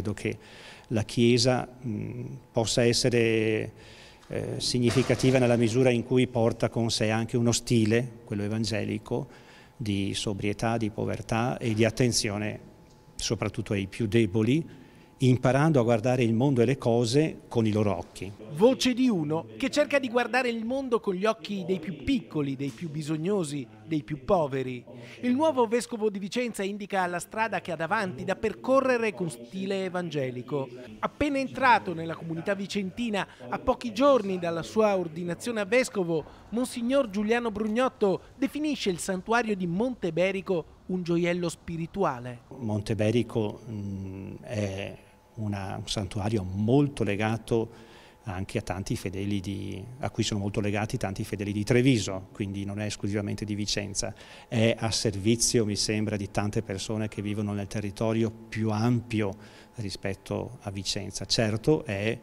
credo che la Chiesa mh, possa essere eh, significativa nella misura in cui porta con sé anche uno stile, quello evangelico, di sobrietà, di povertà e di attenzione soprattutto ai più deboli, imparando a guardare il mondo e le cose con i loro occhi. Voce di uno che cerca di guardare il mondo con gli occhi dei più piccoli, dei più bisognosi, dei più poveri. Il nuovo vescovo di Vicenza indica la strada che ha davanti da percorrere con stile evangelico. Appena entrato nella comunità vicentina, a pochi giorni dalla sua ordinazione a vescovo, Monsignor Giuliano Brugnotto definisce il santuario di Monteberico un gioiello spirituale. Monteberico mh, mm, è una, un santuario molto legato anche a tanti fedeli di, a cui sono molto legati tanti fedeli di Treviso, quindi non è esclusivamente di Vicenza, è a servizio mi sembra di tante persone che vivono nel territorio più ampio rispetto a Vicenza. Certo è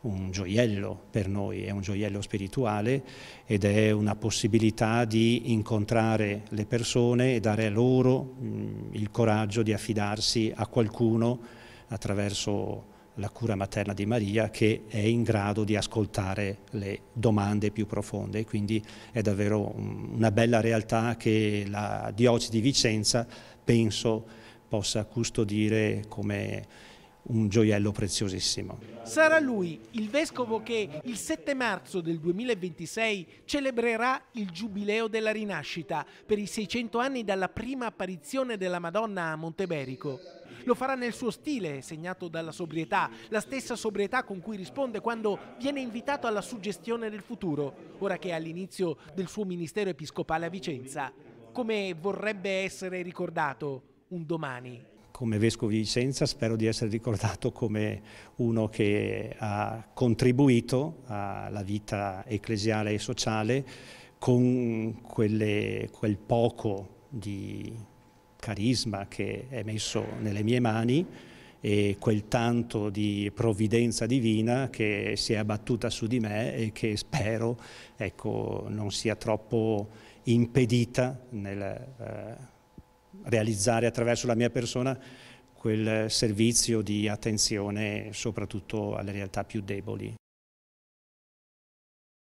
un gioiello per noi, è un gioiello spirituale ed è una possibilità di incontrare le persone e dare a loro mh, mm, il coraggio di affidarsi a qualcuno attraverso la cura materna di Maria che è in grado di ascoltare le domande più profonde e quindi è davvero una bella realtà che la diocesi di Vicenza penso possa custodire come un gioiello preziosissimo. Sarà lui il vescovo che il 7 marzo del 2026 celebrerà il giubileo della rinascita per i 600 anni dalla prima apparizione della Madonna a Monteberico. Lo farà nel suo stile, segnato dalla sobrietà, la stessa sobrietà con cui risponde quando viene invitato alla suggestione del futuro, ora che è all'inizio del suo ministero episcopale a Vicenza, come vorrebbe essere ricordato un domani come Vescovo di Vicenza spero di essere ricordato come uno che ha contribuito alla vita ecclesiale e sociale con quelle, quel poco di carisma che è messo nelle mie mani e quel tanto di provvidenza divina che si è abbattuta su di me e che spero ecco, non sia troppo impedita nel... Eh, realizzare attraverso la mia persona quel servizio di attenzione soprattutto alle realtà più deboli.